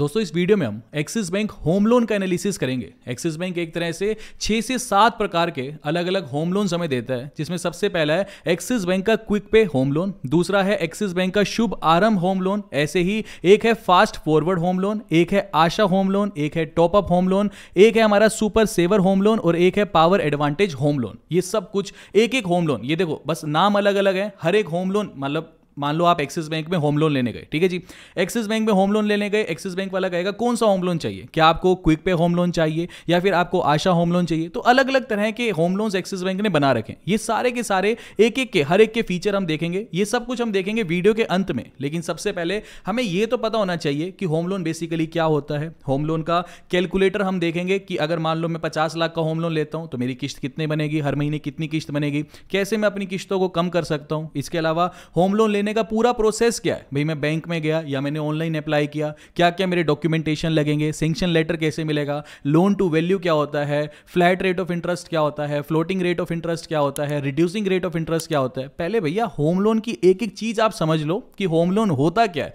दोस्तों इस वीडियो में हम एक्सिस बैंक होम लोन का एनालिसिस करेंगे एक्सिस बैंक एक तरह से छह से सात प्रकार के अलग अलग होम लोन हमें देता है जिसमें सबसे पहला है एक्सिस बैंक का क्विक पे होम लोन दूसरा है एक्सिस बैंक का शुभ आरंभ होम लोन ऐसे ही एक है फास्ट फॉरवर्ड होम लोन एक है आशा होम लोन एक है टॉपअप होम लोन एक है हमारा सुपर सेवर होम लोन और एक है पावर एडवांटेज होम लोन ये सब कुछ एक एक होम लोन ये देखो बस नाम अलग अलग है हर एक होम लोन मतलब मान लो आप एक्सिस बैंक में होम लोन लेने गए ठीक है जी एक्सिस बैंक में होम लोन लेने गए एक्सिस बैंक वाला कहेगा कौन सा होम लोन चाहिए क्या आपको क्विक पे होम लोन चाहिए या फिर आपको आशा होम लोन चाहिए तो अलग अलग तरह के होम लोन एक्सिस बैंक ने बना रखे ये सारे के सारे एक एक के हर एक के फीचर हम देखेंगे ये सब कुछ हम देखेंगे वीडियो के अंत में लेकिन सबसे पहले हमें यह तो पता होना चाहिए कि होम लोन बेसिकली क्या होता है होम लोन का कैलकुलेटर हम देखेंगे कि अगर मान लो मैं पचास लाख का होम लोन लेता हूं तो मेरी किस्त कितने बनेगी हर महीने कितनी किस्त बनेगी कैसे मैं अपनी किस्तों को कम कर सकता हूँ इसके अलावा होम लोन लेने करने का पूरा प्रोसेस क्या है भाई मैं बैंक में गया या मैंने ऑनलाइन अप्लाई किया क्या क्या मेरे डॉक्यूमेंटेशन लगेंगे सेंक्शन लेटर कैसे मिलेगा लोन टू वैल्यू क्या होता है फ्लैट रेट ऑफ इंटरेस्ट क्या होता है फ्लोटिंग रेट ऑफ इंटरेस्ट क्या होता है रिड्यूसिंग रेट ऑफ इंटरेस्ट क्या होता है पहले भैया होम लोन की एक एक चीज आप समझ लो कि होम लोन होता क्या है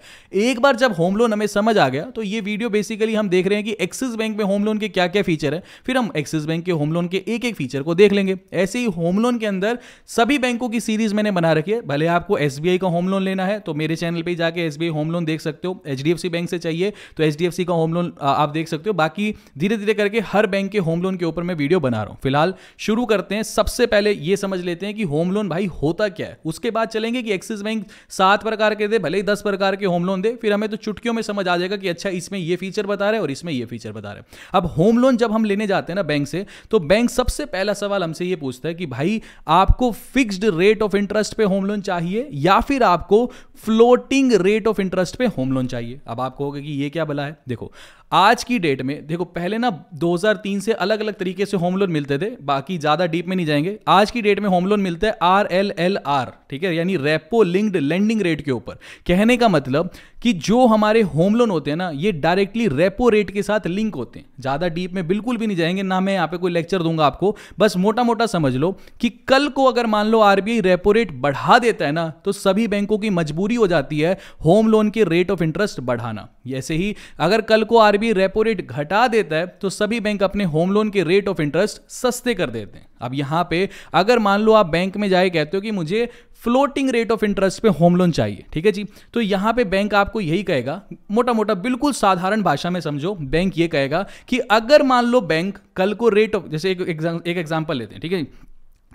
एक बार जब होम लोन हमें समझ आ गया तो ये वीडियो बेसिकली हम देख रहे हैं कि एक्सिस बैंक में होम लोन के क्या क्या फीचर है फिर हम एक्सिस बैंक के होम लोन के एक एक फीचर को देख लेंगे ऐसे ही होम लोन के अंदर सभी बैंकों की सीरीज मैंने बना रखी है भले आपको एसबीआई का होम लोन लेना है तो मेरे चैनल पर जाके एस होम लोन देख सकते हो एच बैंक से चाहिए तो एच का होम लोन आप देख सकते हो बाकी धीरे धीरे करके हर बैंक के होम लोन के ऊपर मैं वीडियो बना रहा हूँ फिलहाल शुरू करते हैं सबसे पहले ये समझ लेते हैं कि होम लोन भाई होता क्या है उसके बाद चलेंगे कि एक्सिस बैंक सात प्रकार के दे भले ही दस प्रकार के होम लोन दे फिर हमें तो चुटकियों में समझ आ जाएगा कि अच्छा इसमें ये फीचर बता रहे और इसमें ये फीचर बता रहे अब होम लोन जब हम लेने जाते हैं ना बैंक से तो बैंक सबसे पहला सवाल हमसे ये पूछता है कि भाई आपको फिक्स्ड रेट ऑफ इंटरेस्ट पे होम लोन चाहिए या फिर आपको फ्लोटिंग रेट ऑफ इंटरेस्ट पे होम लोन चाहिए अब आप कहोगे कि ये क्या बला है देखो आज की डेट में देखो पहले ना 2003 से अलग अलग तरीके से होम लोन मिलते थे बाकी ज़्यादा डीप में नहीं जाएंगे आज की डेट में होम लोन मिलता है आर एल एल आर ठीक है यानी रेपो लिंक्ड लेंडिंग रेट के ऊपर कहने का मतलब कि जो हमारे होम लोन होते हैं ना ये डायरेक्टली रेपो रेट के साथ लिंक होते हैं ज़्यादा डीप में बिल्कुल भी नहीं जाएंगे ना मैं यहाँ पे कोई लेक्चर दूंगा आपको बस मोटा मोटा समझ लो कि कल को अगर मान लो आरबीआई रेपो रेट बढ़ा देता है ना तो सभी बैंकों की मजबूरी हो जाती है होम लोन के रेट ऑफ इंटरेस्ट बढ़ाना ऐसे ही अगर कल को आर आरबी रेपो रेट घटा देता है तो सभी बैंक अपने होम लोन के रेट ऑफ इंटरेस्ट सस्ते कर देते हैं अब यहां पे अगर मान लो आप बैंक में जाए कहते हो कि मुझे फ्लोटिंग रेट ऑफ इंटरेस्ट पे होम लोन चाहिए ठीक है जी तो यहां पे बैंक आपको यही कहेगा मोटा मोटा बिल्कुल साधारण भाषा में समझो बैंक ये कहेगा कि अगर मान लो बैंक कल को रेट ऑफ जैसे एक एग्जाम्पल लेते हैं ठीक है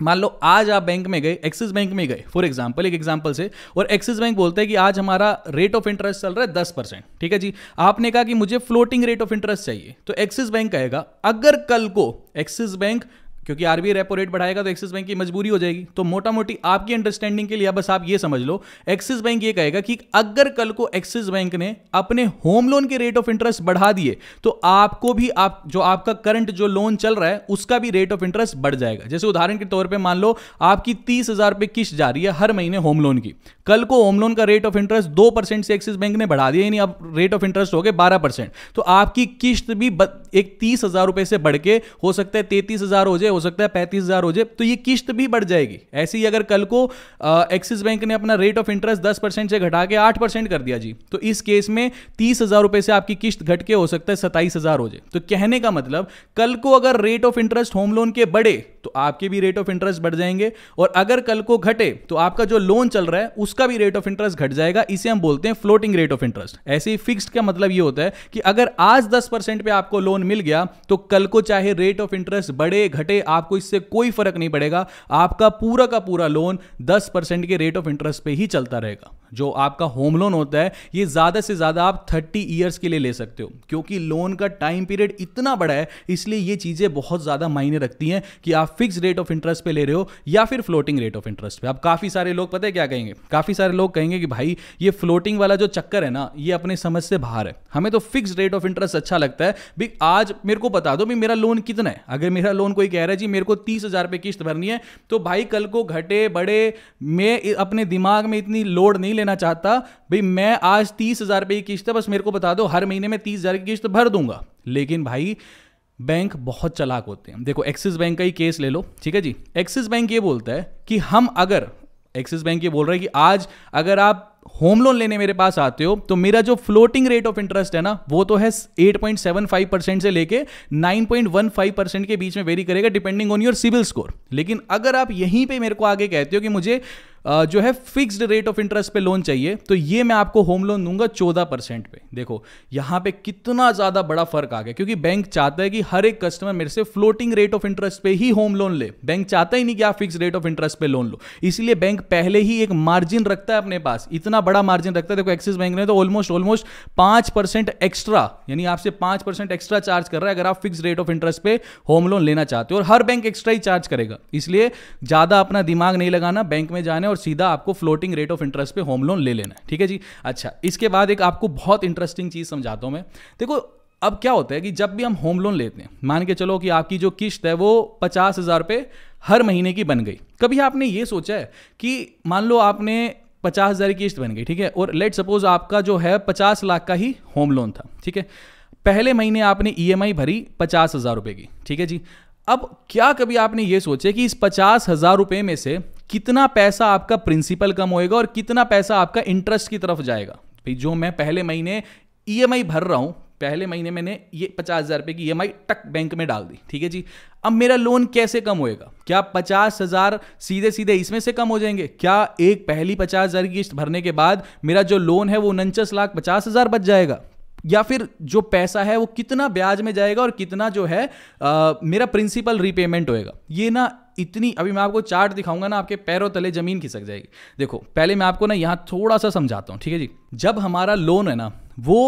मान लो आज आप बैंक में गए एक्सिस बैंक में गए फॉर एग्जाम्पल एक एग्जाम्पल से और एक्सिस बैंक बोलता है कि आज हमारा रेट ऑफ इंटरेस्ट चल रहा है दस परसेंट ठीक है जी आपने कहा कि मुझे फ्लोटिंग रेट ऑफ इंटरेस्ट चाहिए तो एक्सिस बैंक कहेगा अगर कल को एक्सिस बैंक क्योंकि आरबीआई रेपो रेट बढ़ाएगा तो एक्सिस बैंक की मजबूरी हो जाएगी तो मोटा मोटी आपकी अंडरस्टैंडिंग के लिए बस आप ये समझ लो एक्सिस बैंक ये कहेगा कि अगर कल को एक्सिस बैंक ने अपने होम लोन के रेट ऑफ इंटरेस्ट बढ़ा दिए तो आपको भी आप जो आपका करंट जो लोन चल रहा है उसका भी रेट ऑफ इंटरेस्ट बढ़ जाएगा जैसे उदाहरण के तौर पर मान लो आपकी तीस हजार रुपये किस्त जा रही है हर महीने होम लोन की कल को होम लोन का रेट ऑफ इंटरेस्ट दो परसेंट से एक्सिस बैंक ने बढ़ा दिया यानी अब रेट ऑफ इंटरेस्ट हो गए बारह परसेंट तो आपकी किस्त भी एक तीस हजार से बढ़ के हो सकता है तैतीस हजार हो जाए हो सकता है पैंतीस हज़ार हो जाए तो ये किस्त भी बढ़ जाएगी ऐसे ही अगर कल को एक्सिस बैंक ने अपना रेट ऑफ इंटरेस्ट दस परसेंट से घटा के आठ परसेंट कर दिया जी तो इस केस में तीस हज़ार रुपए से आपकी किस्त घट के हो सकता है सत्ताईस हज़ार हो जाए तो कहने का मतलब कल को अगर rate of interest home loan के बढ़े तो आपके भी रेट ऑफ इंटरेस्ट बढ़ जाएंगे और अगर कल को घटे तो आपका जो लोन चल रहा है उसका भी रेट ऑफ इंटरेस्ट घट जाएगा इसे हम बोलते हैं फ्लोटिंग रेट ऑफ इंटरेस्ट ऐसे ही फिक्स्ड का मतलब ये होता है कि अगर आज दस परसेंट पे आपको लोन मिल गया तो कल को चाहे रेट ऑफ इंटरेस्ट बढ़े घटे आपको इससे कोई फर्क नहीं पड़ेगा आपका पूरा का पूरा लोन दस परसेंट के रेट ऑफ इंटरेस्ट पे ही चलता रहेगा जो आपका होम लोन होता है ये ज़्यादा से ज़्यादा आप 30 ईयर्स के लिए ले सकते हो क्योंकि लोन का टाइम पीरियड इतना बड़ा है इसलिए ये चीज़ें बहुत ज़्यादा मायने रखती हैं कि आप फिक्स रेट ऑफ इंटरेस्ट पे ले रहे हो या फिर फ्लोटिंग रेट ऑफ इंटरेस्ट पे आप काफ़ी सारे लोग पता है क्या कहेंगे काफ़ी सारे लोग कहेंगे कि भाई ये फ्लोटिंग वाला जो चक्कर है ना ये अपने समझ से बाहर है हमें तो फिक्स रेट ऑफ इंटरेस्ट अच्छा लगता है भी आज मेरे को बता दो भी मेरा लोन कितना है अगर मेरा लोन कोई कह रहा है रहा है जी मेरे को तीस हजार रुपये किस्त भरनी है तो भाई कल को घटे बड़े मैं अपने दिमाग में इतनी लोड नहीं लेना चाहता भाई मैं आज तीस हजार रुपये की किस्त है बस मेरे को बता दो हर महीने में तीस हजार की किस्त भर दूंगा लेकिन भाई बैंक बहुत चलाक होते हैं देखो एक्सिस बैंक का ही केस ले लो ठीक है जी एक्सिस बैंक ये बोलता है कि हम अगर एक्सिस बैंक ये बोल रहा है कि आज अगर आप होम लोन लेने मेरे पास आते हो तो मेरा जो फ्लोटिंग रेट ऑफ इंटरेस्ट है ना वो तो है 8.75 परसेंट से लेके 9.15 परसेंट के बीच में वेरी करेगा depending on your civil score लेकिन अगर आप यहीं पे मेरे को आगे कहते हो कि मुझे जो है फिक्स्ड रेट ऑफ इंटरेस्ट पे लोन चाहिए तो ये मैं आपको होम लोन दूंगा चौदह परसेंट पे देखो यहां पे कितना ज़्यादा बड़ा फर्क आ गया क्योंकि बैंक चाहता है कि हर एक कस्टमर मेरे से फ्लोटिंग रेट ऑफ इंटरेस्ट पे ही होम लोन ले बैंक चाहता ही नहीं कि आप फिक्स रेट ऑफ इंटरेस्ट पे लोन लो इसलिए बैंक पहले ही एक मार्जिन रखता है अपने पास इतना इतना बड़ा मार्जिन रखता है देखो एक्सिस बैंक ने तो ऑलमोस्ट ऑलमोस्ट पांच परसेंट एक्स्ट्रा यानी आपसे पांच परसेंट एक्स्ट्रा चार्ज कर रहा है अगर आप फिक्स रेट ऑफ इंटरेस्ट पे होम लोन लेना चाहते हो और हर बैंक एक्स्ट्रा ही चार्ज करेगा इसलिए ज्यादा अपना दिमाग नहीं लगाना बैंक में जाने और सीधा आपको फ्लोटिंग रेट ऑफ इंटरेस्ट पे होम लोन ले लेना है ठीक है जी अच्छा इसके बाद एक आपको बहुत इंटरेस्टिंग चीज समझाता हूं मैं देखो अब क्या होता है कि जब भी हम होम लोन लेते हैं मान के चलो कि आपकी जो किश्त है वो पचास हज़ार रुपये हर महीने की बन गई कभी आपने ये सोचा है कि मान लो आपने पचास हज़ार की किस्त बन गई ठीक है और लेट सपोज आपका जो है पचास लाख का ही होम लोन था ठीक है पहले महीने आपने ई e भरी पचास हज़ार रुपये की ठीक है जी अब क्या कभी आपने ये सोचे कि इस पचास हज़ार रुपये में से कितना पैसा आपका प्रिंसिपल कम होएगा और कितना पैसा आपका इंटरेस्ट की तरफ जाएगा भाई जो मैं पहले महीने ई e भर रहा हूँ पहले महीने मैंने ये पचास हज़ार रुपये की ई e टक बैंक में डाल दी ठीक है जी अब मेरा लोन कैसे कम होएगा क्या पचास हज़ार सीधे सीधे इसमें से कम हो जाएंगे क्या एक पहली पचास हज़ार की किस्त भरने के बाद मेरा जो लोन है वो उनचास लाख पचास हज़ार बच जाएगा या फिर जो पैसा है वो कितना ब्याज में जाएगा और कितना जो है आ, मेरा प्रिंसिपल रीपेमेंट होएगा ये ना इतनी अभी मैं आपको चार्ट दिखाऊंगा ना आपके पैरों तले जमीन खिसक जाएगी देखो पहले मैं आपको ना यहाँ थोड़ा सा समझाता हूँ ठीक है जी जब हमारा लोन है ना वो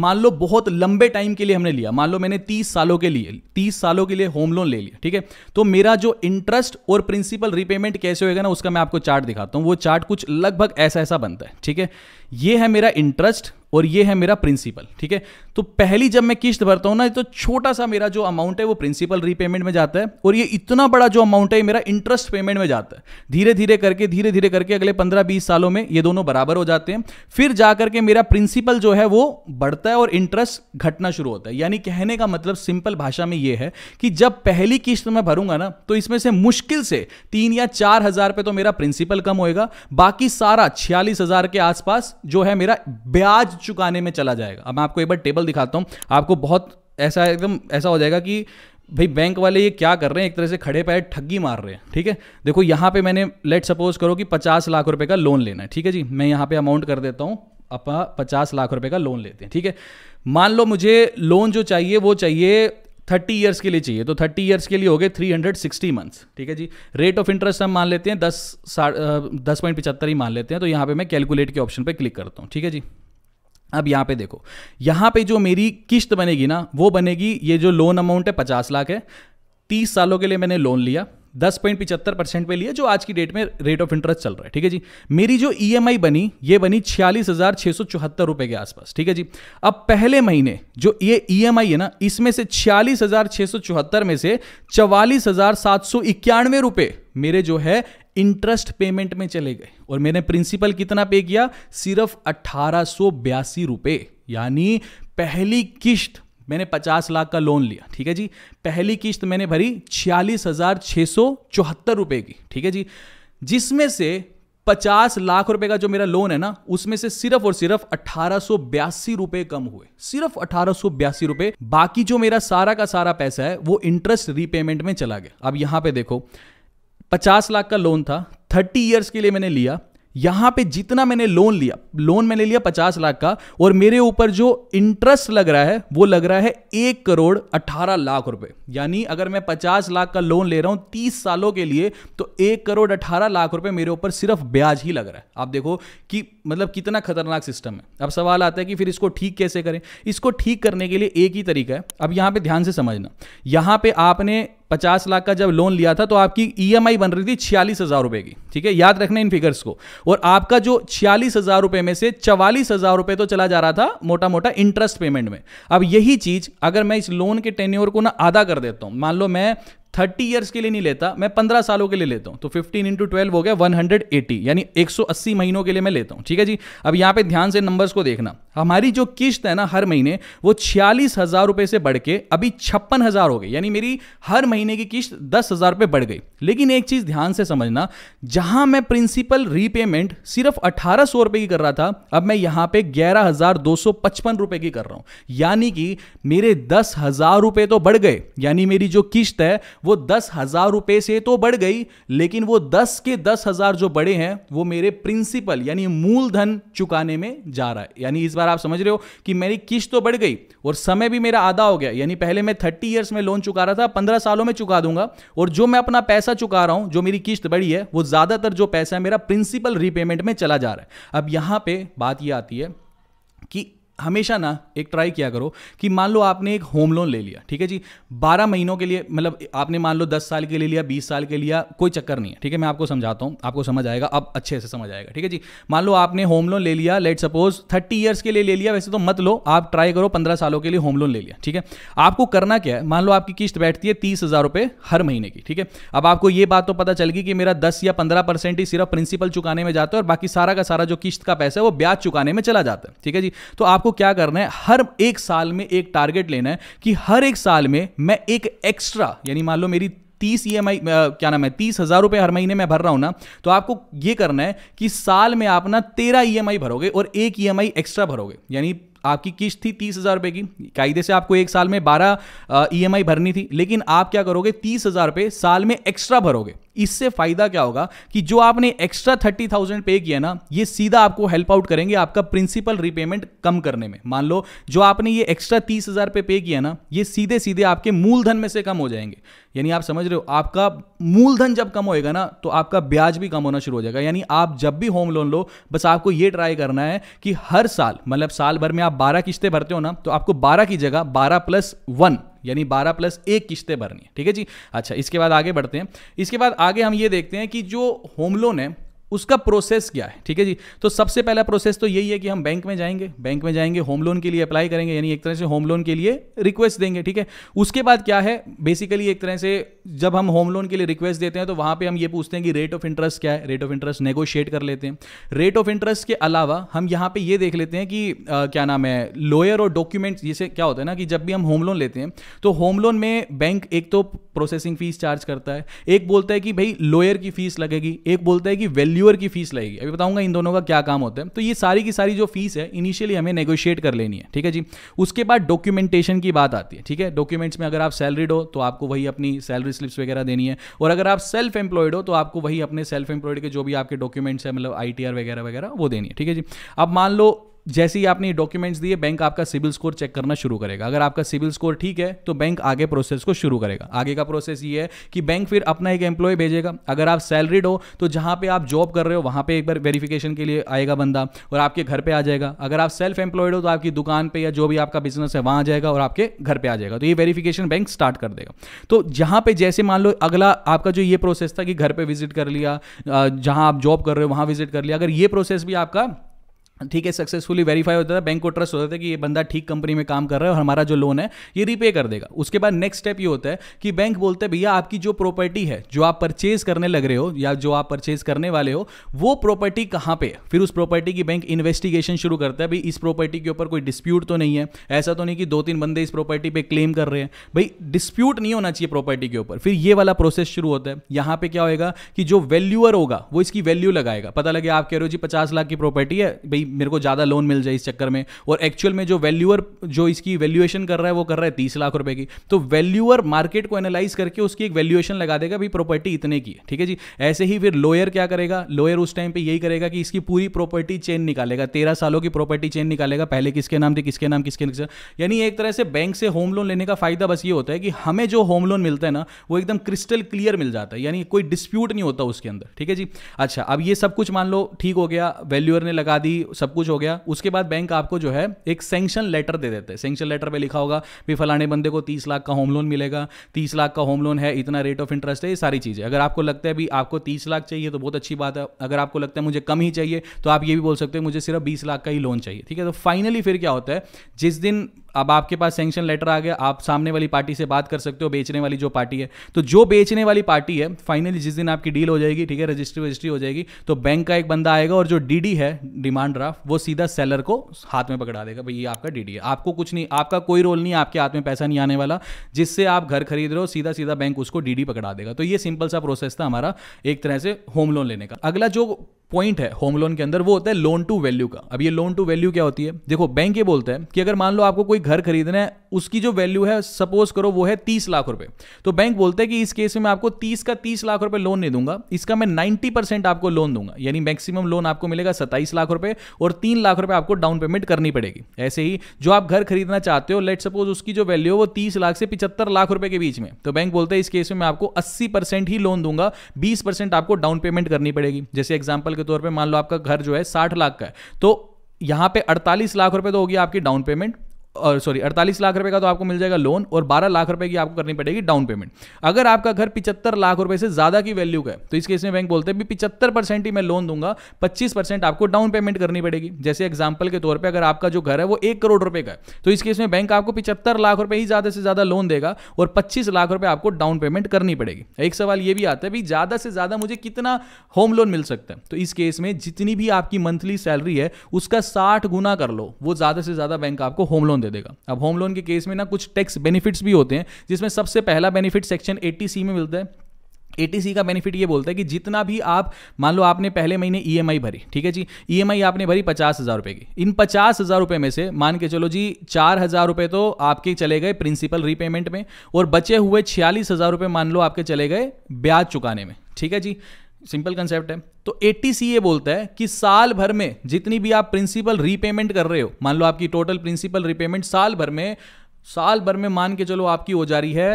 मान लो बहुत लंबे टाइम के लिए हमने लिया मान लो मैंने तीस सालों के लिए तीस सालों के लिए होम लोन ले लिया ठीक है तो मेरा जो इंटरेस्ट और प्रिंसिपल रिपेमेंट कैसे होएगा ना उसका मैं आपको चार्ट दिखाता हूं वो चार्ट कुछ लगभग ऐसा ऐसा बनता है ठीक है ये है मेरा इंटरेस्ट और ये है मेरा प्रिंसिपल ठीक है तो पहली जब मैं किश्त भरता हूं ना तो छोटा सा मेरा जो अमाउंट है वो प्रिंसिपल रीपेमेंट में जाता है और ये इतना बड़ा जो अमाउंट है मेरा इंटरेस्ट पेमेंट में जाता है धीरे धीरे करके धीरे धीरे करके अगले पंद्रह बीस सालों में ये दोनों बराबर हो जाते हैं फिर जाकर के मेरा प्रिंसिपल जो है वो बढ़ता है और इंटरेस्ट घटना शुरू होता है यानी कहने का मतलब सिंपल भाषा में यह है कि जब पहली किस्त मैं भरूंगा ना तो इसमें से मुश्किल से तीन या चार हजार रुपये तो मेरा प्रिंसिपल कम होएगा बाकी सारा छियालीस हजार के आसपास जो है मेरा ब्याज चुकाने में चला जाएगा अब मैं आपको एक बार टेबल दिखाता हूँ आपको बहुत ऐसा एकदम ऐसा हो जाएगा कि भाई बैंक वाले ये क्या कर रहे हैं एक तरह से खड़े पैर ठगी मार रहे हैं ठीक है देखो यहाँ पे मैंने लेट सपोज करो कि पचास लाख रुपए का लोन लेना है ठीक है जी मैं यहाँ पे अमाउंट कर देता हूँ अपना पचास लाख रुपए का लोन लेते हैं ठीक है मान लो मुझे लोन जो चाहिए वो चाहिए थर्टी ईयर्स के लिए चाहिए तो थर्टी ईयर्स के लिए हो गए थ्री हंड्रेड सिक्सटी मंथ्स ठीक है जी रेट ऑफ इंटरेस्ट हम मान लेते हैं दस साढ़ दस पॉइंट पचहत्तर ही मान लेते हैं तो यहाँ पे मैं कैलकुलेट के ऑप्शन पे क्लिक करता हूँ ठीक है जी अब यहाँ पे देखो यहाँ पे जो मेरी किश्त बनेगी ना वो बनेगी ये जो लोन अमाउंट है पचास लाख है तीस सालों के लिए मैंने लोन लिया दस पॉइंट पिचहत्तर परसेंट पे लिया जो आज की डेट में रेट ऑफ इंटरेस्ट चल रहा है ठीक है जी मेरी जो ई e बनी ये बनी छियालीस हजार छह सौ चौहत्तर रुपए के आसपास ठीक है जी अब पहले महीने जो ये ई e है ना इसमें से छियालीस हजार छह सौ चौहत्तर में से चवालीस हजार सात सौ इक्यानवे रुपए मेरे जो है इंटरेस्ट पेमेंट में चले गए और मैंने प्रिंसिपल कितना पे किया सिर्फ अट्ठारह रुपए बयासी यानी पहली किश्त मैंने 50 लाख का लोन लिया ठीक है जी पहली किश्त मैंने भरी छियालीस हज़ार छः सौ चौहत्तर की ठीक है जी जिसमें से पचास लाख रुपए का जो मेरा लोन है ना उसमें से सिर्फ और सिर्फ अट्ठारह बयासी रुपए कम हुए सिर्फ अठारह बयासी रुपए बाकी जो मेरा सारा का सारा पैसा है वो इंटरेस्ट रीपेमेंट में चला गया अब यहां पे देखो पचास लाख का लोन था थर्टी ईयर्स के लिए मैंने लिया यहाँ पे जितना मैंने लोन लिया लोन मैंने लिया पचास लाख का और मेरे ऊपर जो इंटरेस्ट लग रहा है वो लग रहा है एक करोड़ अठारह लाख रुपए यानी अगर मैं पचास लाख का लोन ले रहा हूँ तीस सालों के लिए तो एक करोड़ अठारह लाख रुपए मेरे ऊपर सिर्फ ब्याज ही लग रहा है आप देखो कि मतलब कितना खतरनाक सिस्टम है अब सवाल आता है कि फिर इसको ठीक कैसे करें इसको ठीक करने के लिए एक ही तरीका है अब यहाँ पर ध्यान से समझना यहाँ पर आपने पचास लाख का जब लोन लिया था तो आपकी ई e बन रही थी छियालीस हज़ार रुपए की ठीक है याद रखना इन फिगर्स को और आपका जो छियालीस हज़ार रुपए में से चवालीस हज़ार रुपए तो चला जा रहा था मोटा मोटा इंटरेस्ट पेमेंट में अब यही चीज़ अगर मैं इस लोन के टेन्योर को ना आधा कर देता हूं मान लो मैं थर्टी ईयर्स के लिए नहीं लेता मैं पंद्रह सालों के लिए लेता हूँ तो फिफ्टीन इंटू ट्वेल्व हो गया वन हंड्रेड एटी यानी एक सौ अस्सी महीनों के लिए मैं लेता हूँ ठीक है जी अब यहाँ पे ध्यान से नंबर्स को देखना हमारी जो किश्त है ना हर महीने वो छियालीस हजार रुपये से बढ़ के अभी छप्पन हजार हो गई यानी मेरी हर महीने की किश्त दस हजार रुपये बढ़ गई लेकिन एक चीज़ ध्यान से समझना जहाँ मैं प्रिंसिपल रीपेमेंट सिर्फ अठारह सौ रुपये की कर रहा था अब मैं यहाँ पे ग्यारह हजार दो सौ पचपन रुपये की कर रहा हूँ यानी कि मेरे दस हजार रुपये तो बढ़ गए यानी मेरी जो किश्त है वो दस हजार रुपये से तो बढ़ गई लेकिन वो दस के दस हजार जो बड़े हैं वो मेरे प्रिंसिपल यानी मूलधन चुकाने में जा रहा है यानी इस बार आप समझ रहे हो कि मेरी किश्त तो बढ़ गई और समय भी मेरा आधा हो गया यानी पहले मैं थर्टी ईयर्स में लोन चुका रहा था पंद्रह सालों में चुका दूंगा और जो मैं अपना पैसा चुका रहा हूं जो मेरी किश्त बढ़ी है वो ज्यादातर जो पैसा है मेरा प्रिंसिपल रीपेमेंट में चला जा रहा है अब यहां पर बात यह आती है कि हमेशा ना एक ट्राई किया करो कि मान लो आपने एक होम लोन ले लिया ठीक है जी बारह महीनों के लिए मतलब आपने मान लो दस साल के लिए लिया बीस साल के लिया कोई चक्कर नहीं है ठीक है मैं आपको समझाता हूँ आपको समझ आएगा अब अच्छे से समझ आएगा ठीक है जी मान लो आपने होम लोन ले लिया लेट सपोज थर्टी ईयर्स के लिए ले लिया वैसे तो मत लो आप ट्राई करो पंद्रह सालों के लिए होम लोन ले लिया ठीक है आपको करना क्या है मान लो आपकी किस्त बैठती है तीस हज़ार रुपए हर महीने की ठीक है अब आपको ये बात तो पता चल गई कि मेरा दस या पंद्रह परसेंट ही सिर्फ प्रिंसिपल चुकाने में जाता है और बाकी सारा का सारा जो किस्त का पैसा है वो ब्याज चुकाने में चला जाता है ठीक है जी तो आपको क्या करना है हर एक साल में एक टारगेट लेना है कि हर एक साल में मैं एक एक्स्ट्रा यानी मान लो मेरी तीस ई एम आई क्या नाम है तीस हजार रुपये हर महीने में भर रहा हूं ना तो आपको ये करना है कि साल में आप ना तेरह ई एम आई भरोगे और एक ई एम आई एक्स्ट्रा भरोगे यानी आपकी किस्त थी तीस हज़ार रुपए की कायदे से आपको एक साल में बारह ई एम आई भरनी थी लेकिन आप क्या करोगे तीस हज़ार रुपये साल में एक्स्ट्रा भरोगे इससे फायदा क्या होगा कि जो आपने एक्स्ट्रा थर्टी थाउजेंड पे किया ना ये सीधा आपको हेल्प आउट करेंगे आपका प्रिंसिपल रिपेमेंट कम करने में मान लो जो आपने ये एक्स्ट्रा तीस हजार पे पे किया ना ये सीधे सीधे आपके मूलधन में से कम हो जाएंगे यानी आप समझ रहे हो आपका मूलधन जब कम होएगा ना तो आपका ब्याज भी कम होना शुरू हो जाएगा यानी आप जब भी होम लोन लो बस आपको ये ट्राई करना है कि हर साल मतलब साल भर में आप बारह किस्तें भरते हो ना तो आपको बारह की जगह बारह प्लस वन यानी बारह प्लस एक किश्तें भरनी है ठीक है जी अच्छा इसके बाद आगे बढ़ते हैं इसके बाद आगे हम ये देखते हैं कि जो होम लोन है उसका प्रोसेस क्या है ठीक है जी तो सबसे पहला प्रोसेस तो यही है कि हम बैंक में जाएंगे बैंक में जाएंगे होम लोन के लिए अप्लाई करेंगे यानी एक तरह से होम लोन के लिए रिक्वेस्ट देंगे ठीक है उसके बाद क्या है बेसिकली एक तरह से जब हम होम लोन के लिए रिक्वेस्ट देते हैं तो वहां पर हम ये पूछते हैं कि रेट ऑफ इंटरेस्ट क्या है रेट ऑफ इंटरेस्ट नेगोशिएट कर लेते हैं रेट ऑफ इंटरेस्ट के अलावा हम यहाँ पर यह देख लेते हैं कि आ, क्या नाम है लोयर और डॉक्यूमेंट जैसे क्या होता है ना कि जब भी हम होम लोन लेते हैं तो होम लोन में बैंक एक तो प्रोसेसिंग फीस चार्ज करता है एक बोलता है कि भाई लॉयर की फीस लगेगी एक बोलता है कि वैल्यूअर की फीस लगेगी अभी बताऊंगा इन दोनों का क्या काम होता है तो ये सारी की सारी जो फीस है इनिशियली हमें नेगोशिएट कर लेनी है ठीक है जी उसके बाद डॉक्यूमेंटेशन की बात आती है ठीक है डॉक्यूमेंट्स में अगर आप सैलरीड हो तो आपको वही अपनी सैलरी स्लिप्स वगैरह देनी है और अगर आप सेल्फ एम्प्लॉयड हो तो आपको वही अपने सेल्फ एम्प्लॉयड के जो भी आपके डॉक्यूमेंट्स है मतलब आई वगैरह वगैरह वो देनी है ठीक है जी अब मान लो जैसे ही आपने ये डॉक्यूमेंट्स दिए बैंक आपका सिविल स्कोर चेक करना शुरू करेगा अगर आपका सिविल स्कोर ठीक है तो बैंक आगे प्रोसेस को शुरू करेगा आगे का प्रोसेस ये है कि बैंक फिर अपना एक एम्प्लॉय भेजेगा अगर आप सैलरीड हो तो जहाँ पे आप जॉब कर रहे हो वहाँ पे एक बार वेरीफिकेशन के लिए आएगा बंदा और आपके घर पे आ जाएगा अगर आप सेल्फ एम्प्लॉयड हो तो आपकी दुकान पे या जो भी आपका बिजनेस है वहाँ आ जाएगा और आपके घर पे आ जाएगा तो ये वेरीफिकेशन बैंक स्टार्ट कर देगा तो जहाँ पे जैसे मान लो अगला आपका जो ये प्रोसेस था कि घर पे विजिट कर लिया जहाँ आप जॉब कर रहे हो वहाँ विजिट कर लिया अगर ये प्रोसेस भी आपका ठीक है सक्सेसफुली वेरीफाई होता था बैंक को ट्रस्ट होता था कि ये बंदा ठीक कंपनी में काम कर रहा है और हमारा जो लोन है ये रीपे कर देगा उसके बाद नेक्स्ट स्टेप ये होता है कि बैंक बोलते हैं भैया आपकी जो प्रॉपर्टी है जो आप परचेज करने लग रहे हो या जो आप परचेज करने वाले हो वो प्रॉपर्टी कहाँ पे फिर उस प्रॉपर्टी की बैंक इन्वेस्टिगेशन शुरू करता है भाई इस प्रॉपर्टी के ऊपर कोई डिस्प्यूट तो नहीं है ऐसा तो नहीं कि दो तीन बंदे इस प्रॉपर्टी पर क्लेम कर रहे हैं भाई डिस्प्यूट नहीं होना चाहिए प्रॉपर्टी के ऊपर फिर ये वाला प्रोसेस शुरू होता है यहाँ पे क्या होगा कि जो वैल्यूअर होगा वो इसकी वैल्यू लगाएगा पता लगे आप कह रहे हो जी पचास लाख की प्रॉपर्टी है भाई मेरे को ज़्यादा लोन मिल जाए इस चक्कर में और एक्चुअल में जो वैल्यूअर जो इसकी वैल्यूएशन कर रहा है वो कर रहा है तीस लाख रुपए की तो वैल्यूअर मार्केट को एनालाइज करके उसकी एक वैल्यूएशन लगा देगा भाई प्रॉपर्टी इतने की ठीक है जी ऐसे ही फिर लोयर क्या करेगा लोयर उस टाइम पर यही करेगा कि इसकी पूरी प्रॉपर्टी चेन निकालेगा तेरह सालों की प्रॉपर्टी चेन निकालेगा पहले किसके नाम थे किसके नाम किसके नाम यानी एक तरह से बैंक से होम लोन लेने का फायदा बस ये होता है कि हमें जो होम लोन मिलता है ना वो एकदम क्रिस्टल क्लियर मिल जाता है यानी कोई डिस्प्यूट नहीं होता उसके अंदर ठीक है जी अच्छा अब ये सब कुछ मान लो ठीक हो गया वैल्यूअर ने लगा दी सब कुछ हो गया उसके बाद बैंक आपको जो है एक सेंक्शन लेटर दे देते हैं सेंक्शन लेटर पर लिखा होगा भी फलाने बंदे को तीस लाख का होम लोन मिलेगा तीस लाख का होम लोन है इतना रेट ऑफ इंटरेस्ट है ये सारी चीज़ें अगर आपको लगता है भी आपको तीस लाख चाहिए तो बहुत अच्छी बात है अगर आपको लगता है मुझे कम ही चाहिए तो आप ये भी बोल सकते हो मुझे सिर्फ बीस लाख का ही लोन चाहिए ठीक है तो फाइनली फिर क्या होता है जिस दिन अब आपके पास सेंक्शन लेटर आ गया आप सामने वाली पार्टी से बात कर सकते हो बेचने वाली जो पार्टी है तो जो बेचने वाली पार्टी है फाइनली जिस दिन आपकी डील हो जाएगी ठीक है रजिस्ट्री वजिस्ट्री हो जाएगी तो बैंक का एक बंदा आएगा और जो डीडी है डिमांड ड्राफ्ट वो सीधा सेलर को हाथ में पकड़ा देगा भाई ये आपका डीडी है आपको कुछ नहीं आपका कोई रोल नहीं आपके हाथ में पैसा नहीं आने वाला जिससे आप घर खरीद रहे हो सीधा सीधा बैंक उसको डीडी पकड़ा देगा तो ये सिंपल सा प्रोसेस था हमारा एक तरह से होम लोन लेने का अगला जो पॉइंट है होम लोन के अंदर वो होता है लोन टू वैल्यू का अब ये लोन टू वैल्यू क्या होती है देखो बैंक ये बोलता है कि अगर मान लो आपको कोई घर खरीदना है उसकी जो वैल्यू है सपोज करो वो है तीस लाख रुपए तो बैंक बोलते हैं कि इस केस में मैं आपको तीस का तीस लाख रुपए लोन नहीं दूंगा इसका मैं नाइन्टी परसेंट आपको लोन दूंगा यानी मैक्सिमम लोन आपको मिलेगा सत्ताईस लाख रुपए और तीन लाख रुपए आपको डाउन पेमेंट करनी पड़ेगी ऐसे ही जो आप घर खरीदना चाहते हो लेट सपोज उसकी जो वैल्यू है वो तीस लाख से पिछहत्तर लाख रुपए के बीच में तो बैंक बोलते हैं इस केस में मैं आपको अस्सी परसेंट ही लोन दूंगा बीस परसेंट आपको डाउन पेमेंट करनी पड़ेगी जैसे एग्जाम्पल के तौर पर मान लो आपका घर जो है साठ लाख का है तो यहां पे 48 लाख रुपए तो होगी आपकी डाउन पेमेंट और सॉरी अड़तालीस लाख रुपए का तो आपको मिल जाएगा लोन और बारह लाख रुपए की आपको करनी पड़ेगी डाउन पेमेंट अगर आपका घर पिछहत्तर लाख रुपए से ज्यादा की वैल्यू का है तो इस केस में बैंक बोलते हैं पिछहत्तर परसेंट ही मैं लोन दूंगा पच्चीस परसेंट आपको डाउन पेमेंट करनी पड़ेगी जैसे एग्जाम्पल के तौर पर अगर आपका जो घर है वो एक करोड़ रुपए का है तो इस केस में बैंक आपको पिछहत्तर लाख रुपए ही ज्यादा से ज्यादा लोन देगा और पच्चीस लाख रुपए आपको डाउन पेमेंट करनी पड़ेगी एक सवाल ये भी आता है ज्यादा से ज्यादा मुझे कितना होम लोन मिल सकता है तो इस केस में जितनी भी आपकी मंथली सैलरी है उसका साठ गुना कर लो वो ज्यादा से ज्यादा बैंक आपको होम लोन दे देगा अब होम लोन के केस में ना कुछ टैक्स बेनिफिट्स भी होते हैं जिसमें सबसे पहला बेनिफिट सेक्शन एट्टी सी में मिलता है ए का बेनिफिट ये बोलता है कि जितना भी आप मान लो आपने पहले महीने ई e भरी ठीक है जी ई e आपने भरी पचास हज़ार रुपये की इन पचास हज़ार रुपये में से मान के चलो जी चार हज़ार रुपये तो आपके चले गए प्रिंसिपल रीपेमेंट में और बचे हुए छियालीस हज़ार रुपये मान लो आपके चले गए ब्याज चुकाने में ठीक है जी सिंपल कंसेप्ट है तो एट्टी सी ए बोलता है कि साल भर में जितनी भी आप प्रिंसिपल रीपेमेंट कर रहे हो मान लो आपकी टोटल प्रिंसिपल रीपेमेंट साल भर में साल भर में मान के चलो आपकी हो जा रही है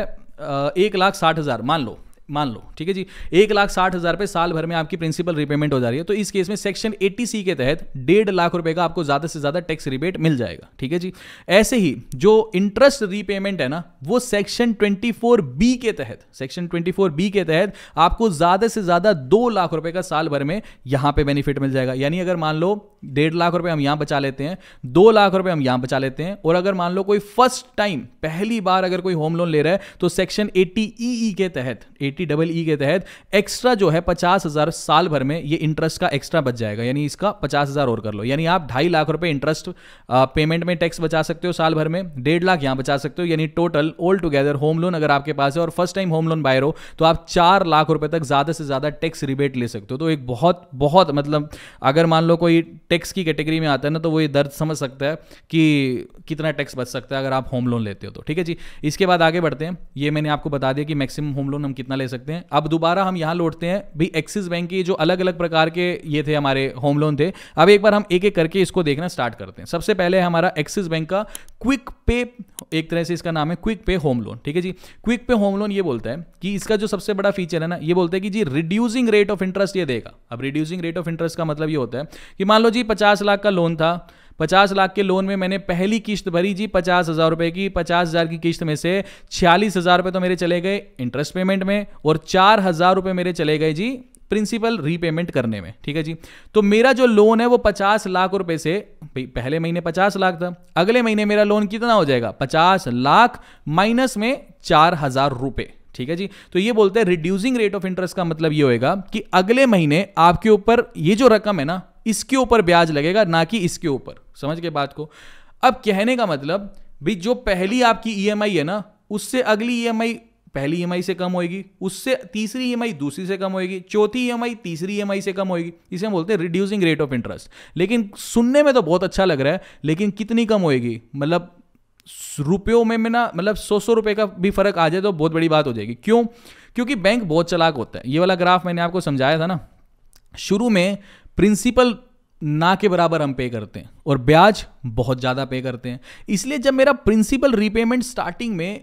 एक लाख साठ हज़ार मान लो मान लो ठीक है जी एक लाख साठ हज़ार रुपए साल भर में आपकी प्रिंसिपल रिपेमेंट हो जा रही है तो इस केस में सेक्शन एट्टी सी के तहत डेढ़ लाख रुपए का आपको ज़्यादा से ज़्यादा टैक्स रिबेट मिल जाएगा ठीक है जी ऐसे ही जो इंटरेस्ट रीपेमेंट है ना वो सेक्शन ट्वेंटी फोर बी के तहत सेक्शन ट्वेंटी फोर बी के तहत आपको ज़्यादा से ज़्यादा दो लाख रुपए का साल भर में यहां पर बेनिफिट मिल जाएगा यानी अगर मान लो डेढ़ लाख रुपए हम यहां बचा लेते हैं दो लाख रुपए हम यहां बचा लेते हैं और अगर मान लो कोई फर्स्ट टाइम पहली बार अगर कोई होम लोन ले रहा है तो सेक्शन एट्टी ई के तहत एट्टी डबल ई के तहत एक्स्ट्रा जो है पचास हजार साल भर में ये इंटरेस्ट का एक्स्ट्रा बच जाएगा यानी इसका पचास हजार और कर लो यानी आप ढाई लाख रुपए इंटरेस्ट पेमेंट में टैक्स बचा सकते हो साल भर में डेढ़ लाख यहां बचा सकते हो यानी total all together home loan अगर आपके पास है और first time home loan buyer हो तो आप चार लाख रुपए तक ज्यादा से ज्यादा टैक्स रिबेट ले सकते हो तो एक बहुत बहुत मतलब अगर मान लो कोई टैक्स की कैटेगरी में आता है ना तो वो ये दर्द समझ सकता है कि कितना टैक्स बच सकता है अगर आप होम लोन लेते हो तो ठीक है जी इसके बाद आगे बढ़ते हैं ये मैंने आपको बता दिया कि मैक्सिमम होम लोन हम कितना ले रह सकते हैं अब दोबारा हम यहाँ लौटते हैं भी एक्सिस बैंक के जो अलग अलग प्रकार के ये थे हमारे होम लोन थे अब एक बार हम एक एक करके इसको देखना स्टार्ट करते हैं सबसे पहले हमारा एक्सिस बैंक का क्विक पे एक तरह से इसका नाम है क्विक पे होम लोन ठीक है जी क्विक पे होम लोन ये बोलता है कि इसका जो सबसे बड़ा फीचर है ना ये बोलता है कि जी रिड्यूसिंग रेट ऑफ इंटरेस्ट ये देगा अब रिड्यूसिंग रेट ऑफ इंटरेस्ट का मतलब ये होता है कि मान लो जी पचास लाख का लोन था पचास लाख के लोन में मैंने पहली किश्त भरी जी पचास हज़ार रुपए की पचास हज़ार की किस्त में से छियालीस हज़ार रुपए तो मेरे चले गए इंटरेस्ट पेमेंट में और चार हज़ार रुपए मेरे चले गए जी प्रिंसिपल रीपेमेंट करने में ठीक है जी तो मेरा जो लोन है वो पचास लाख रुपए से पहले महीने पचास लाख था अगले महीने मेरा लोन कितना हो जाएगा पचास लाख माइनस में चार हजार रुपये ठीक है जी तो ये बोलते हैं रिड्यूसिंग रेट ऑफ इंटरेस्ट का मतलब ये होएगा कि अगले महीने आपके ऊपर ये जो रकम है ना इसके ऊपर ब्याज लगेगा ना कि इसके ऊपर समझ के बात को अब कहने का मतलब भी जो पहली आपकी ईएमआई e है ना उससे अगली ईएमआई e पहली ई e से कम होएगी उससे तीसरी ई दूसरी से कम होएगी चौथी ई तीसरी ई से कम होएगी इसे हम बोलते हैं रिड्यूसिंग रेट ऑफ इंटरेस्ट लेकिन सुनने में तो बहुत अच्छा लग रहा है लेकिन कितनी कम होएगी मतलब रुपयों में में ना मतलब सौ सौ रुपये का भी फर्क आ जाए तो बहुत बड़ी बात हो जाएगी क्यों क्योंकि बैंक बहुत चलाक होता है ये वाला ग्राफ मैंने आपको समझाया था ना शुरू में प्रिंसिपल ना के बराबर हम पे करते हैं और ब्याज बहुत ज़्यादा पे करते हैं इसलिए जब मेरा प्रिंसिपल रीपेमेंट स्टार्टिंग में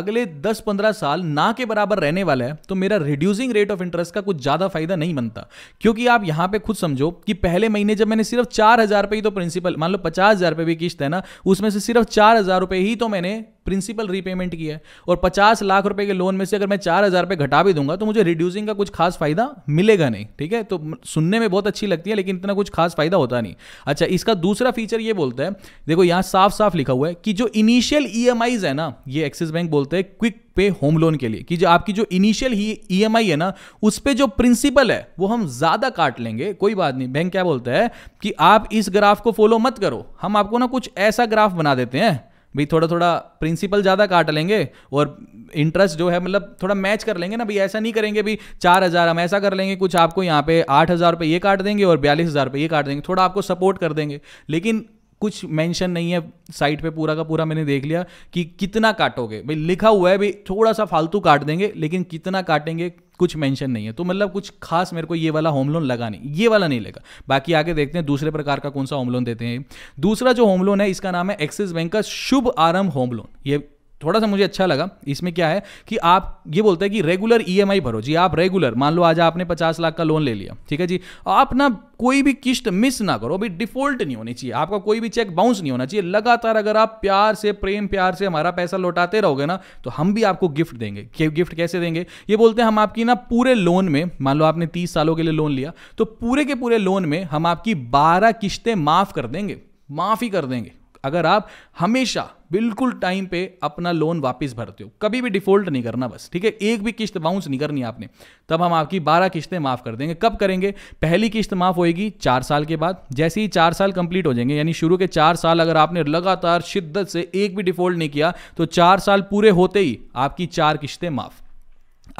अगले 10-15 साल ना के बराबर रहने वाला है तो मेरा रिड्यूसिंग रेट ऑफ इंटरेस्ट का कुछ ज़्यादा फायदा नहीं बनता क्योंकि आप यहाँ पे खुद समझो कि पहले महीने जब मैंने सिर्फ चार हज़ार रुपये ही तो प्रिंसिपल मान लो पचास हज़ार रुपये भी किस्त है ना उसमें से सिर्फ चार हज़ार रुपये ही तो मैंने प्रिंसिपल रीपेमेंट की है और पचास लाख रुपए के लोन में से अगर मैं चार हज़ार रुपये घटा भी दूंगा तो मुझे रिड्यूसिंग का कुछ खास फायदा मिलेगा नहीं ठीक है तो सुनने में बहुत अच्छी लगती है लेकिन इतना कुछ खास फायदा होता नहीं अच्छा इसका दूसरा फीचर ये बोलता है देखो यहाँ साफ साफ लिखा हुआ है कि जो इनिशियल ई e है ना ये एक्सिस बैंक बोलते हैं क्विक पे होम लोन के लिए कि जो आपकी जो इनिशियल ही ई e है ना उस पर जो प्रिंसिपल है वो हम ज़्यादा काट लेंगे कोई बात नहीं बैंक क्या बोलता है कि आप इस ग्राफ को फॉलो मत करो हम आपको ना कुछ ऐसा ग्राफ बना देते हैं भाई थोड़ा थोड़ा प्रिंसिपल ज़्यादा काट लेंगे और इंटरेस्ट जो है मतलब थोड़ा मैच कर लेंगे ना भाई ऐसा नहीं करेंगे भाई चार हज़ार हम ऐसा कर लेंगे कुछ आपको यहाँ पे आठ हज़ार रुपये ये काट देंगे और बयालीस हज़ार रुपये ये काट देंगे थोड़ा आपको सपोर्ट कर देंगे लेकिन कुछ मेंशन नहीं है साइट पे पूरा का पूरा मैंने देख लिया कि कितना काटोगे भाई लिखा हुआ है भाई थोड़ा सा फालतू काट देंगे लेकिन कितना काटेंगे कुछ मेंशन नहीं है तो मतलब कुछ खास मेरे को ये वाला होम लोन लगा नहीं ये वाला नहीं लगा बाकी आगे देखते हैं दूसरे प्रकार का कौन सा होम लोन देते हैं दूसरा जो होम लोन है इसका नाम है एक्सिस बैंक का शुभ आरंभ होम लोन ये थोड़ा सा मुझे अच्छा लगा इसमें क्या है कि आप ये बोलते हैं कि रेगुलर ई e भरो जी आप रेगुलर मान लो आज आपने पचास लाख का लोन ले लिया ठीक है जी आप ना कोई भी किस्त मिस ना करो अभी डिफॉल्ट नहीं होनी चाहिए आपका कोई भी चेक बाउंस नहीं होना चाहिए लगातार अगर आप प्यार से प्रेम प्यार से हमारा पैसा लौटाते रहोगे ना तो हम भी आपको गिफ्ट देंगे गिफ्ट कैसे देंगे ये बोलते हैं हम आपकी ना पूरे लोन में मान लो आपने तीस सालों के लिए लोन लिया तो पूरे के पूरे लोन में हम आपकी बारह किस्तें माफ कर देंगे माफ ही कर देंगे अगर आप हमेशा बिल्कुल टाइम पे अपना लोन वापस भरते हो कभी भी डिफॉल्ट नहीं करना बस ठीक है एक भी किस्त बाउंस नहीं करनी आपने तब हम आपकी बारह किस्तें माफ़ कर देंगे कब करेंगे पहली किस्त माफ़ होएगी चार साल के बाद जैसे ही चार साल कंप्लीट हो जाएंगे यानी शुरू के चार साल अगर आपने लगातार शिद्दत से एक भी डिफॉल्ट नहीं किया तो चार साल पूरे होते ही आपकी चार किस्तें माफ़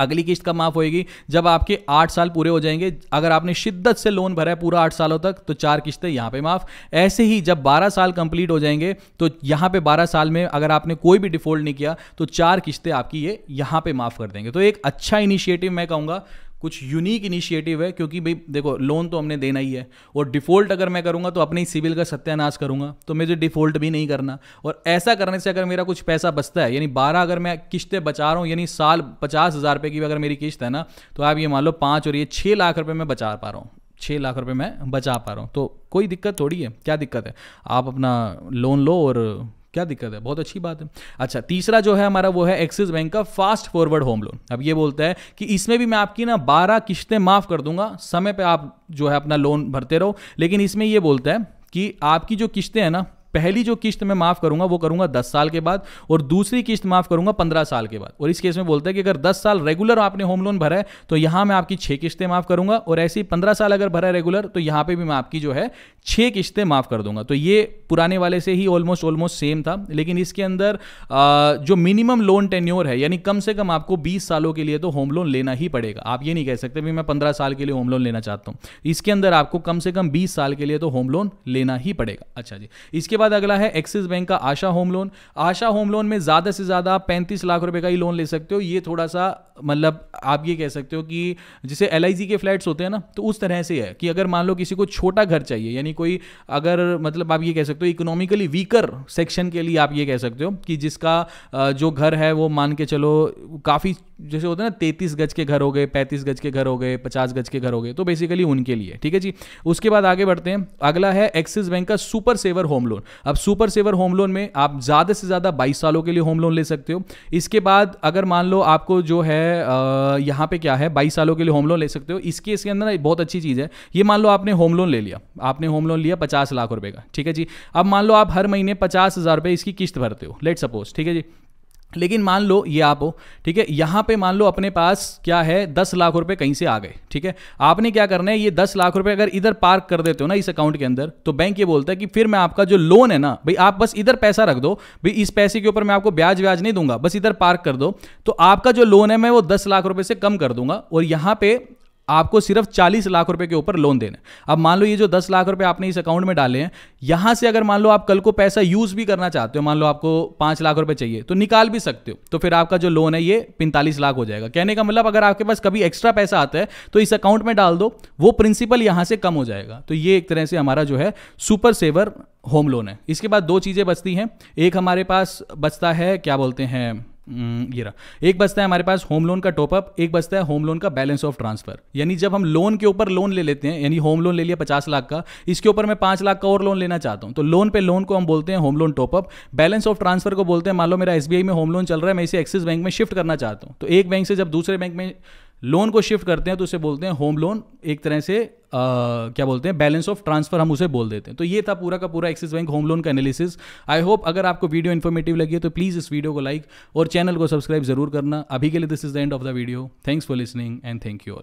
अगली किस्त कब माफ होएगी जब आपके आठ साल पूरे हो जाएंगे अगर आपने शिद्दत से लोन भरा है पूरा आठ सालों तक तो चार किस्तें यहां पे माफ ऐसे ही जब बारह साल कंप्लीट हो जाएंगे तो यहां पे बारह साल में अगर आपने कोई भी डिफॉल्ट नहीं किया तो चार किस्तें आपकी ये यहां पे माफ कर देंगे तो एक अच्छा इनिशिएटिव मैं कहूंगा कुछ यूनिक इनिशिएटिव है क्योंकि भाई देखो लोन तो हमने देना ही है और डिफ़ॉल्ट अगर मैं करूँगा तो अपने ही सिविल का सत्यानाश करूँगा तो मुझे डिफ़ॉल्ट भी नहीं करना और ऐसा करने से अगर मेरा कुछ पैसा बचता है यानी बारह अगर मैं किस्तें बचा रहा हूँ यानी साल पचास हज़ार रुपये की अगर मेरी किस्त है ना तो आप ये मान लो पाँच और ये छः लाख रुपये मैं बचा पा रहा हूँ छः लाख रुपये मैं बचा पा रहा हूँ तो कोई दिक्कत थोड़ी है क्या दिक्कत है आप अपना लोन लो और क्या दिक्कत है बहुत अच्छी बात है अच्छा तीसरा जो है हमारा वो है एक्सिस बैंक का फास्ट फॉरवर्ड होम लोन अब ये बोलता है कि इसमें भी मैं आपकी ना बारह किश्तें माफ़ कर दूंगा समय पर आप जो है अपना लोन भरते रहो लेकिन इसमें यह बोलता है कि आपकी जो किश्तें हैं ना पहली जो किस्त मैं माफ़ करूंगा वो करूंगा दस साल के बाद और दूसरी किस्त माफ़ करूंगा पंद्रह साल के बाद और इस केस में बोलता है कि अगर दस साल रेगुलर आपने होम लोन भरा है तो यहां मैं आपकी छह किस्तें माफ़ करूंगा और ऐसी पंद्रह साल अगर भरा है रेगुलर तो यहां पर भी मैं आपकी जो है छह किस्तें माफ़ कर दूंगा तो ये पुराने वाले से ही ऑलमोस्ट ऑलमोस्ट सेम था लेकिन इसके अंदर जो मिनिमम लोन टेन्योर है यानी कम से कम आपको बीस सालों के लिए तो होम लोन लेना ही पड़ेगा आप ये नहीं कह सकते भी मैं पंद्रह साल के लिए होम लोन लेना चाहता हूं इसके अंदर आपको कम से कम बीस साल के लिए तो होम लोन लेना ही पड़ेगा अच्छा जी इसके बाद बाद अगला है एक्सिस बैंक का Asha home loan Asha home loan में ज़्यादा से ज़्यादा पैंतीस लाख रुपए का ही लोन ले सकते हो ये थोड़ा सा मतलब आप ये कह सकते हो कि जैसे एल के फ्लैट्स होते हैं ना तो उस तरह से है कि अगर मान लो किसी को छोटा घर चाहिए यानी कोई अगर मतलब आप ये कह सकते हो इकोनॉमिकली वीकर सेक्शन के लिए आप ये कह सकते हो कि जिसका जो घर है वो मान के चलो काफ़ी जैसे होता है ना तैतीस गज के घर हो गए पैंतीस गज के घर हो गए पचास गज के घर हो गए तो बेसिकली उनके लिए ठीक है जी उसके बाद आगे बढ़ते हैं अगला है एक्सिस बैंक का सुपर सेवर होम लोन अब सुपर सेवर होम लोन में आप ज़्यादा से ज़्यादा बाईस सालों के लिए होम लोन ले सकते हो इसके बाद अगर मान लो आपको जो है यहाँ पे क्या है बाईस सालों के लिए होम लोन ले सकते हो इसके इसके अंदर ना बहुत अच्छी चीज़ है ये मान लो आपने होम लोन ले लिया आपने होम लोन लिया पचास लाख रुपये का ठीक है जी अब मान लो आप हर महीने पचास हज़ार रुपये इसकी किस्त भरते हो लेट सपोज ठीक है जी लेकिन मान लो ये आप हो ठीक है यहाँ पे मान लो अपने पास क्या है दस लाख रुपए कहीं से आ गए ठीक है आपने क्या करना है ये दस लाख रुपए अगर इधर पार्क कर देते हो ना इस अकाउंट के अंदर तो बैंक ये बोलता है कि फिर मैं आपका जो लोन है ना भाई आप बस इधर पैसा रख दो भाई इस पैसे के ऊपर मैं आपको ब्याज व्याज नहीं दूंगा बस इधर पार्क कर दो तो आपका जो लोन है मैं वो दस लाख रुपये से कम कर दूंगा और यहाँ पर आपको सिर्फ 40 लाख रुपए के ऊपर लोन देना अब मान लो ये जो 10 लाख रुपए आपने इस अकाउंट में डाले हैं यहां से अगर मान लो आप कल को पैसा यूज़ भी करना चाहते हो मान लो आपको पांच लाख रुपए चाहिए तो निकाल भी सकते हो तो फिर आपका जो लोन है ये पैंतालीस लाख हो जाएगा कहने का मतलब अगर आपके पास कभी एक्स्ट्रा पैसा आता है तो इस अकाउंट में डाल दो वो प्रिंसिपल यहां से कम हो जाएगा तो ये एक तरह से हमारा जो है सुपर सेवर होम लोन है इसके बाद दो चीज़ें बचती हैं एक हमारे पास बचता है क्या बोलते हैं हम्म, ये रहा एक बचता है हमारे पास होम लोन का टॉपअप एक बचता है होम लोन का बैलेंस ऑफ ट्रांसफर यानी जब हम लोन के ऊपर लोन ले लेते हैं यानी होम लोन ले लिया पचास लाख का इसके ऊपर मैं पांच लाख का और लोन लेना चाहता हूं तो लोन पे लोन को हम बोलते हैं home loan top up balance of transfer को बोलते हैं मान लो मेरा एसबीआई में होम लोन चल रहा है मैं इसे एक्सिस बैंक में शिफ्ट करना चाहता हूं तो एक बैंक से जब दूसरे बैंक में लोन को शिफ्ट करते हैं तो उसे बोलते हैं होम लोन एक तरह से आ, क्या बोलते हैं बैलेंस ऑफ ट्रांसफर हम उसे बोल देते हैं तो ये था पूरा का पूरा एक्सिस बैंक होम लोन का एनालिसिस आई होप अगर आपको वीडियो इन्फॉर्मेटिव लगी है तो प्लीज़ इस वीडियो को लाइक और चैनल को सब्सक्राइब जरूर करना अभी के लिए this is the end of the video thanks for listening and thank you all